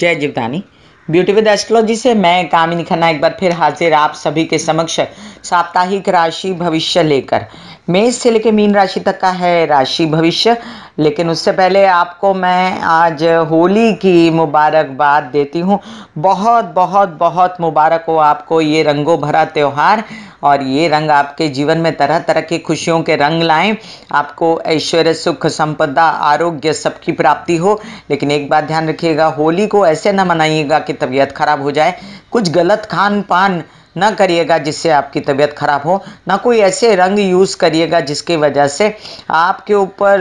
जय Jivdani beauty with astrology से मैं कामिनी खन्ना एक बार फिर हाजिर आप सभी के समक्ष साप्ताहिक राशि भविष्य लेकर मेष से लेकर मीन राशि तक का है राशि भविष्य लेकिन उससे पहले आपको मैं आज होली की मुबारकबाद देती हूँ बहुत बहुत बहुत मुबारक हो आपको ये रंगों भरा त्यौहार और ये रंग आपके जीवन में तरह तरह की खुशियों के रंग लाएं आपको ऐश्वर्य सुख संपदा आरोग्य सबकी प्राप्ति हो लेकिन एक बात ध्यान रखिएगा होली को ऐसे ना मनाइएगा कि तबीयत खराब हो जाए कुछ गलत खान पान ना करिएगा जिससे आपकी तबीयत ख़राब हो ना कोई ऐसे रंग यूज़ करिएगा जिसकी वजह से आपके ऊपर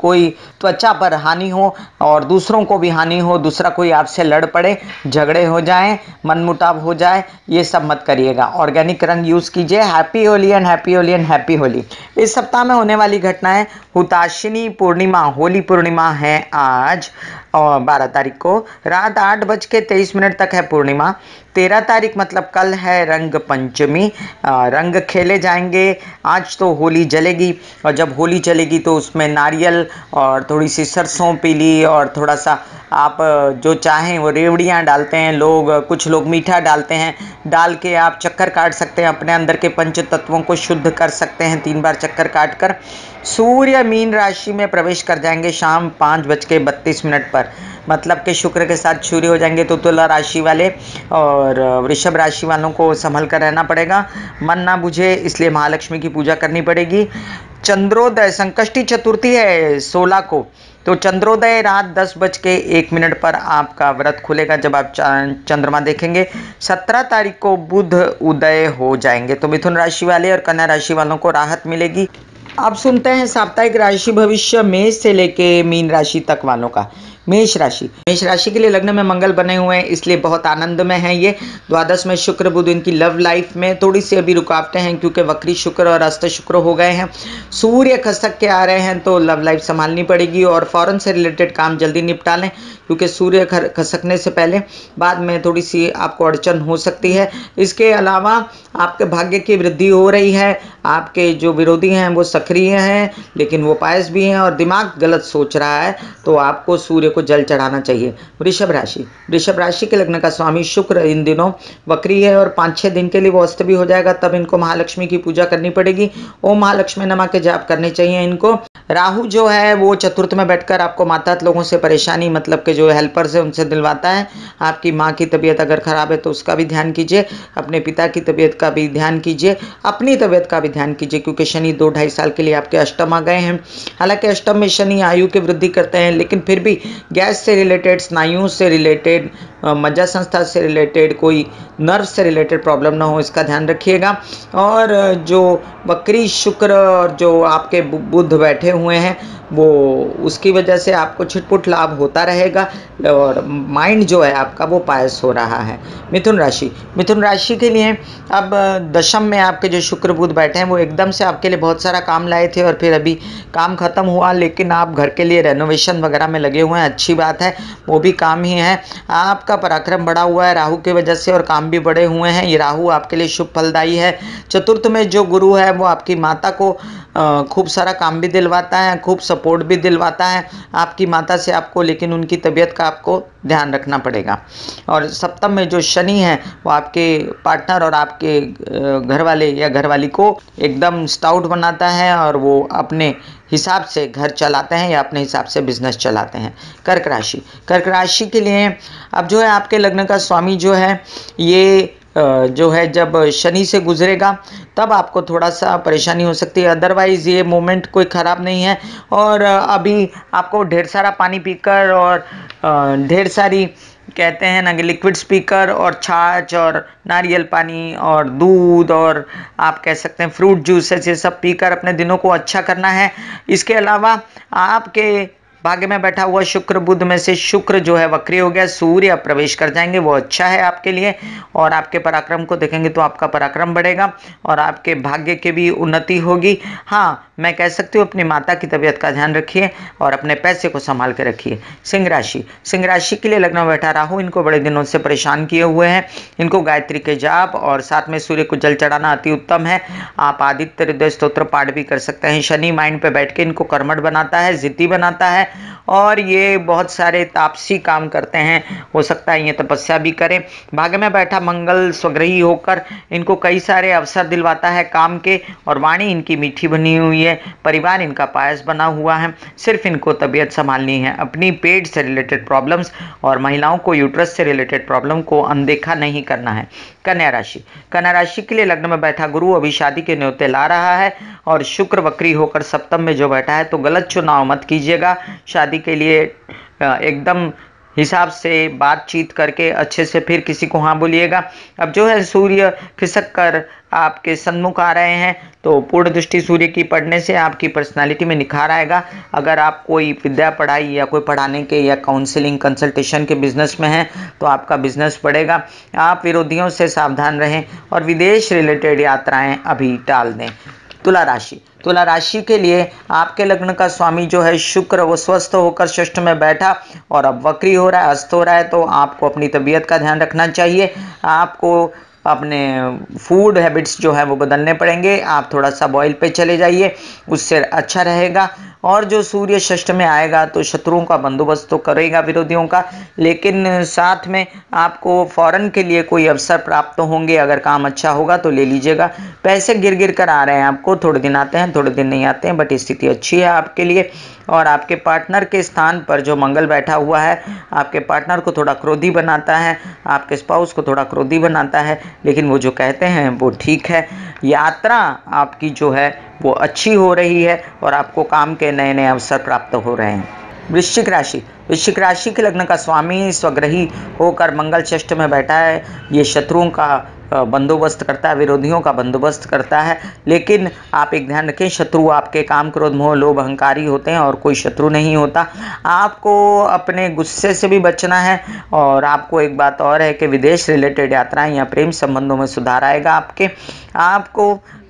कोई त्वचा पर हानि हो और दूसरों को भी हानि हो दूसरा कोई आपसे लड़ पड़े झगड़े हो जाएं मनमुटाव हो जाए ये सब मत करिएगा ऑर्गेनिक रंग यूज़ कीजिए happy Holi and happy Holi and happy Holi इस सप्ताह में होने वाली घटनाएं हुताशिनी पूर्णिमा होली पूर्णिमा है आज बारह तारीख को रात आठ बज के तेईस मिनट तक है पूर्णिमा तेरह तारीख मतलब कल है रंग पंचमी रंग खेले जाएंगे आज तो होली जलेगी और जब होली जलेगी तो उसमें नारियल और थोड़ी सी सरसों पीली और थोड़ा सा आप जो चाहें वो रेवड़ियाँ डालते हैं लोग कुछ लोग मीठा डालते हैं डाल के आप चक्कर काट सकते हैं अपने अंदर के पंच तत्वों को शुद्ध कर सकते हैं तीन बार चक्कर काट कर सूर्य मीन राशि में प्रवेश कर जाएंगे शाम पाँच बज के बत्तीस मिनट पर शुक्र मतलब कि शुक्र के साथ सूर्य हो जाएंगे तो तुला राशि वाले और वृषभ राशि वालों को संभल कर रहना पड़ेगा मन ना बुझे इसलिए महालक्ष्मी की पूजा करनी पड़ेगी चंद्रोदय संकष्टी चतुर्थी है सोलह को तो चंद्रोदय रात दस बज के एक मिनट पर आपका व्रत खुलेगा जब आप चंद्रमा देखेंगे सत्रह तारीख को बुध उदय हो जाएंगे तो मिथुन राशि वाले और कन्या राशि वालों को राहत मिलेगी आप सुनते हैं साप्ताहिक राशि भविष्य मेष से लेके मीन राशि तक वालों का मेष राशि मेष राशि के लिए लग्न में मंगल बने हुए हैं इसलिए बहुत आनंद में है ये द्वादश में शुक्र बुध इनकी लव लाइफ में थोड़ी सी अभी रुकावटें हैं क्योंकि वक्री शुक्र और अस्त शुक्र हो गए हैं सूर्य खसक के आ रहे हैं तो लव लाइफ संभालनी पड़ेगी और फ़ौरन से रिलेटेड काम जल्दी निपटा लें क्योंकि सूर्य खसकने से पहले बाद में थोड़ी सी आपको अड़चन हो सकती है इसके अलावा आपके भाग्य की वृद्धि हो रही है आपके जो विरोधी हैं वो सक्रिय हैं लेकिन वो पायस भी हैं और दिमाग गलत सोच रहा है तो आपको सूर्य को जल चढ़ाना चाहिए वृषभ राशि वृषभ राशि के लग्न का स्वामी शुक्र इन दिनों वक्री है और पाँच छः दिन के लिए वो अस्त भी हो जाएगा तब इनको महालक्ष्मी की पूजा करनी पड़ेगी ओम महालक्ष्मी नमा के जाप करने चाहिए इनको राहु जो है वो चतुर्थ में बैठकर आपको माता लोगों से परेशानी मतलब के जो हेल्पर्स हैं उनसे दिलवाता है आपकी माँ की तबीयत अगर ख़राब है तो उसका भी ध्यान कीजिए अपने पिता की तबीयत का भी ध्यान कीजिए अपनी तबीयत का भी ध्यान कीजिए क्योंकि शनि दो ढाई साल के लिए आपके अष्टम आ गए हैं हालांकि अष्टम में शनि आयु की वृद्धि करते हैं लेकिन फिर भी गैस से रिलेटेड स्नायुओं से रिलेटेड मज्जा संस्था से रिलेटेड कोई नर्व से रिलेटेड प्रॉब्लम ना हो इसका ध्यान रखिएगा और जो बकरी शुक्र और जो आपके बुद्ध बैठे हुए हैं वो उसकी वजह से आपको छिटपुट लाभ होता रहेगा और माइंड जो है आपका वो पायस हो रहा है मिथुन राशि मिथुन राशि के लिए अब दशम में आपके जो शुक्र बुध बैठे हैं वो एकदम से आपके लिए बहुत सारा काम लाए थे और फिर अभी काम ख़त्म हुआ लेकिन आप घर के लिए रेनोवेशन वगैरह में लगे हुए हैं अच्छी बात है वो भी काम ही है आपका पराक्रम बढ़ा हुआ है राहू की वजह से और काम भी बड़े हुए हैं ये राहू आपके लिए शुभ फलदायी है चतुर्थ में जो गुरु है वो आपकी माता को खूब सारा काम भी दिलवाता है खूब सब सपोर्ट भी दिलवाता है आपकी माता से आपको लेकिन उनकी तबीयत का आपको ध्यान रखना पड़ेगा और सप्तम में जो शनि है वो आपके पार्टनर और आपके घर वाले या घर वाली को एकदम स्टाउट बनाता है और वो अपने हिसाब से घर चलाते हैं या अपने हिसाब से बिजनेस चलाते हैं कर्क राशि कर्क राशि के लिए अब जो है आपके लग्न का स्वामी जो है ये जो है जब शनि से गुजरेगा तब आपको थोड़ा सा परेशानी हो सकती है अदरवाइज़ ये मोमेंट कोई ख़राब नहीं है और अभी आपको ढेर सारा पानी पीकर और ढेर सारी कहते हैं ना कि लिक्विड स्पीकर और छाछ और नारियल पानी और दूध और आप कह सकते हैं फ्रूट जूसेस ये सब पीकर अपने दिनों को अच्छा करना है इसके अलावा आपके भाग्य में बैठा हुआ शुक्र बुद्ध में से शुक्र जो है वक्री हो गया सूर्य अब प्रवेश कर जाएंगे वो अच्छा है आपके लिए और आपके पराक्रम को देखेंगे तो आपका पराक्रम बढ़ेगा और आपके भाग्य के भी उन्नति होगी हाँ मैं कह सकती हूँ अपनी माता की तबीयत का ध्यान रखिए और अपने पैसे को संभाल के रखिए सिंह राशि सिंह राशि के लिए लग्न बैठा राहु इनको बड़े दिनों से परेशान किए हुए हैं इनको गायत्री के जाप और साथ में सूर्य को जल चढ़ाना अति उत्तम है आप आदित्य हृदय स्त्रोत्र पाठ भी कर सकते हैं शनि माइंड पर बैठ के इनको कर्मठ बनाता है जिद्दी बनाता है और ये बहुत सारे तापसी काम करते हैं हो सकता है ये तपस्या भी करें भाग्य में बैठा मंगल स्वग्रही होकर इनको कई सारे अवसर दिलवाता है काम के और वाणी इनकी मीठी बनी हुई है परिवार इनका पायस बना हुआ है सिर्फ इनको तबीयत संभालनी है अपनी पेट से रिलेटेड प्रॉब्लम्स और महिलाओं को यूट्रस से रिलेटेड प्रॉब्लम को अनदेखा नहीं करना है कन्या राशि कन्या राशि के लिए लग्न में बैठा गुरु अभी शादी के न्योते ला रहा है और शुक्र वक्री होकर सप्तम में जो बैठा है तो गलत चुनाव मत कीजिएगा शादी के लिए एकदम हिसाब से बातचीत करके अच्छे से फिर किसी को हाँ बोलिएगा अब जो है सूर्य खिसक कर आपके सन्मुख आ रहे हैं तो पूर्ण दृष्टि सूर्य की पढ़ने से आपकी पर्सनालिटी में निखार आएगा अगर आप कोई विद्या पढ़ाई या कोई पढ़ाने के या काउंसलिंग कंसल्टेशन के बिजनेस में हैं तो आपका बिजनेस बढ़ेगा आप विरोधियों से सावधान रहें और विदेश रिलेटेड यात्राएँ अभी टाल दें तुला राशि तुला राशि के लिए आपके लग्न का स्वामी जो है शुक्र वो स्वस्थ होकर षष्ठ में बैठा और अब वक्री हो रहा है अस्त हो रहा है तो आपको अपनी तबीयत का ध्यान रखना चाहिए आपको अपने फूड हैबिट्स जो है वो बदलने पड़ेंगे आप थोड़ा सा बॉयल पे चले जाइए उससे अच्छा रहेगा और जो सूर्य षष्ठ में आएगा तो शत्रुओं का बंदोबस्त तो करेगा विरोधियों का लेकिन साथ में आपको फ़ौरन के लिए कोई अवसर प्राप्त होंगे अगर काम अच्छा होगा तो ले लीजिएगा पैसे गिर गिर कर आ रहे हैं आपको थोड़े दिन आते हैं थोड़े दिन नहीं आते हैं बट स्थिति अच्छी है आपके लिए और आपके पार्टनर के स्थान पर जो मंगल बैठा हुआ है आपके पार्टनर को थोड़ा क्रोधी बनाता है आपके स्पाउस को थोड़ा क्रोधी बनाता है लेकिन वो जो कहते हैं वो ठीक है यात्रा आपकी जो है वो अच्छी हो रही है और आपको काम के नए नए अवसर प्राप्त हो रहे हैं वृश्चिक राशि वृश्चिक राशि के लग्न का स्वामी स्वग्रही होकर मंगल चष्ट में बैठा है ये शत्रुओं का बंदोबस्त करता है विरोधियों का बंदोबस्त करता है लेकिन आप एक ध्यान रखें शत्रु आपके काम क्रोध मोह लोभ अहंकारी होते हैं और कोई शत्रु नहीं होता आपको अपने गुस्से से भी बचना है और आपको एक बात और है कि विदेश रिलेटेड यात्राएं या प्रेम संबंधों में सुधार आएगा आपके आपको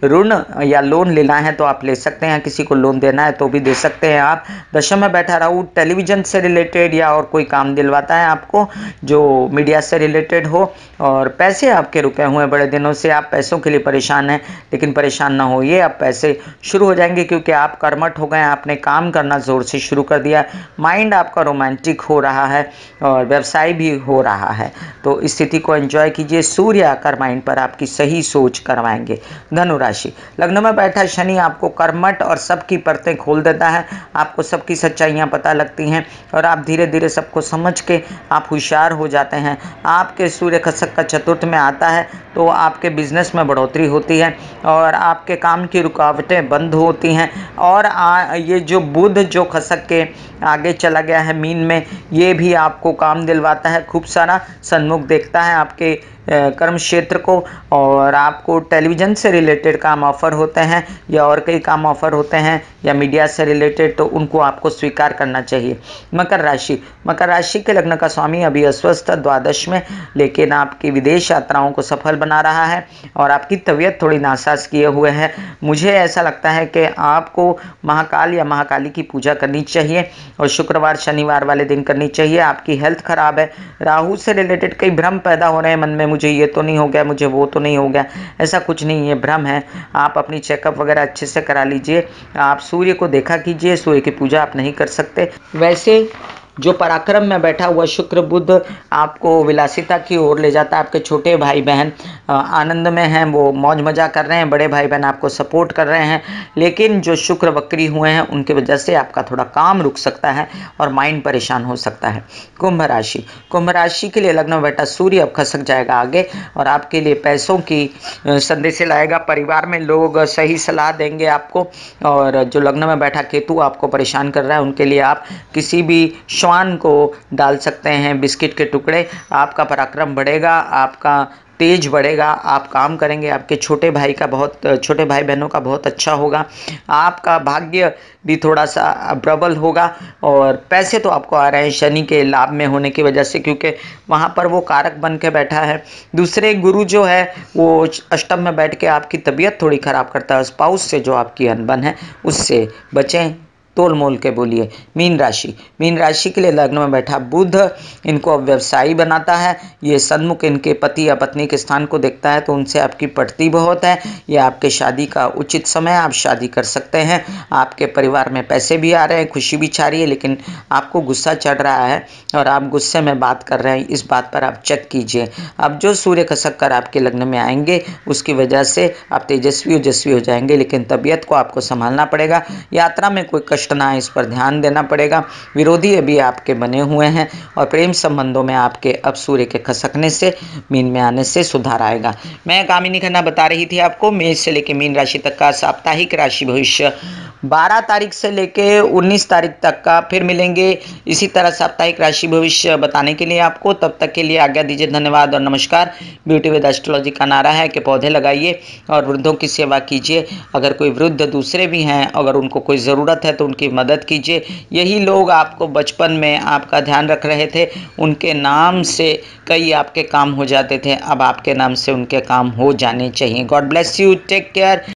ऋण या लोन लेना है तो आप ले सकते हैं किसी को लोन देना है तो भी दे सकते हैं आप दशम में बैठा रहो टेलीविज़न से रिलेटेड या और कोई काम दिलवाता है आपको जो मीडिया से रिलेटेड हो और पैसे आपके रुके हुए बड़े दिनों से आप पैसों के लिए परेशान हैं लेकिन परेशान ना होइए आप पैसे शुरू हो जाएंगे क्योंकि आप कर्मठ हो गए आपने काम करना ज़ोर से शुरू कर दिया माइंड आपका रोमांटिक हो रहा है और व्यवसाय भी हो रहा है तो स्थिति को एंजॉय कीजिए सूर्य आकर माइंड पर आपकी सही सोच करवाएं पाएंगे धनुराशि लग्न में बैठा शनि आपको कर्मठ और सबकी परतें खोल देता है आपको सबकी सच्चाइयाँ पता लगती हैं और आप धीरे धीरे सबको समझ के आप होशियार हो जाते हैं आपके सूर्य खसक का चतुर्थ में आता है तो आपके बिजनेस में बढ़ोतरी होती है और आपके काम की रुकावटें बंद होती हैं और आ, ये जो बुध जो खसक के आगे चला गया है मीन में ये भी आपको काम दिलवाता है खूब सारा सन्मुख देखता है आपके कर्म क्षेत्र को और आपको टेलीविज़न से रिलेटेड काम ऑफर होते हैं या और कई काम ऑफर होते हैं या मीडिया से रिलेटेड तो उनको आपको स्वीकार करना चाहिए मकर राशि मकर राशि के लग्न का स्वामी अभी अस्वस्थ द्वादश में लेकिन आपकी विदेश यात्राओं को सफल बना रहा है और आपकी तबीयत थोड़ी नासाज किए हुए हैं मुझे ऐसा लगता है कि आपको महाकाल या महाकाली की पूजा करनी चाहिए और शुक्रवार शनिवार वाले दिन करनी चाहिए आपकी हेल्थ खराब है राहू से रिलेटेड कई भ्रम पैदा हो रहे हैं मन में मुझे ये तो नहीं हो गया मुझे वो तो नहीं हो गया ऐसा कुछ नहीं है भ्रम है आप अपनी चेकअप वगैरह अच्छे से करा लीजिए आप सूर्य को देखा कीजिए सूर्य की पूजा आप नहीं कर सकते वैसे जो पराक्रम में बैठा हुआ शुक्र बुद्ध आपको विलासिता की ओर ले जाता है आपके छोटे भाई बहन आनंद में हैं वो मौज मजा कर रहे हैं बड़े भाई बहन आपको सपोर्ट कर रहे हैं लेकिन जो शुक्र बकरी हुए हैं उनकी वजह से आपका थोड़ा काम रुक सकता है और माइंड परेशान हो सकता है कुंभ राशि कुंभ राशि के लिए लग्न बैठा सूर्य अब खसक जाएगा आगे और आपके लिए पैसों की संदेश लाएगा परिवार में लोग सही सलाह देंगे आपको और जो लग्न में बैठा केतु आपको परेशान कर रहा है उनके लिए आप किसी भी श्वान को डाल सकते हैं बिस्किट के टुकड़े आपका पराक्रम बढ़ेगा आपका तेज बढ़ेगा आप काम करेंगे आपके छोटे भाई का बहुत छोटे भाई बहनों का बहुत अच्छा होगा आपका भाग्य भी थोड़ा सा प्रबल होगा और पैसे तो आपको आ रहे हैं शनि के लाभ में होने की वजह से क्योंकि वहाँ पर वो कारक बन के बैठा है दूसरे गुरु जो है वो अष्टम में बैठ के आपकी तबीयत थोड़ी ख़राब करता है स्पाउस से जो आपकी अनबन है उससे बचें तोल मोल के बोलिए मीन राशि मीन राशि के लिए लग्न में बैठा बुध इनको अब व्यवसायी बनाता है ये सन्मुख इनके पति या पत्नी के स्थान को देखता है तो उनसे आपकी पटती बहुत है ये आपके शादी का उचित समय आप शादी कर सकते हैं आपके परिवार में पैसे भी आ रहे हैं खुशी भी छा रही है लेकिन आपको गुस्सा चढ़ रहा है और आप गुस्से में बात कर रहे हैं इस बात पर आप चेक कीजिए अब जो सूर्य खसक कर आपके लग्न में आएंगे उसकी वजह से आप तेजस्वी ओजस्वी हो जाएंगे लेकिन तबीयत को आपको संभालना पड़ेगा यात्रा में कोई कष्ट भ्रष्टना इस पर ध्यान देना पड़ेगा विरोधी अभी आपके बने हुए हैं और प्रेम संबंधों में आपके अब सूर्य के खसकने से मीन में आने से सुधार आएगा मैं कामिनी खन्ना बता रही थी आपको मेष से लेकर मीन राशि तक का साप्ताहिक राशि भविष्य 12 तारीख से लेके 19 तारीख तक का फिर मिलेंगे इसी तरह साप्ताहिक राशि भविष्य बताने के लिए आपको तब तक के लिए आज्ञा दीजिए धन्यवाद और नमस्कार ब्यूटी विद एस्ट्रोलॉजी का नारा है कि पौधे लगाइए और वृद्धों की सेवा कीजिए अगर कोई वृद्ध दूसरे भी हैं अगर उनको कोई ज़रूरत है तो उनकी मदद कीजिए यही लोग आपको बचपन में आपका ध्यान रख रहे थे उनके नाम से कई आपके काम हो जाते थे अब आपके नाम से उनके काम हो जाने चाहिए God bless you take care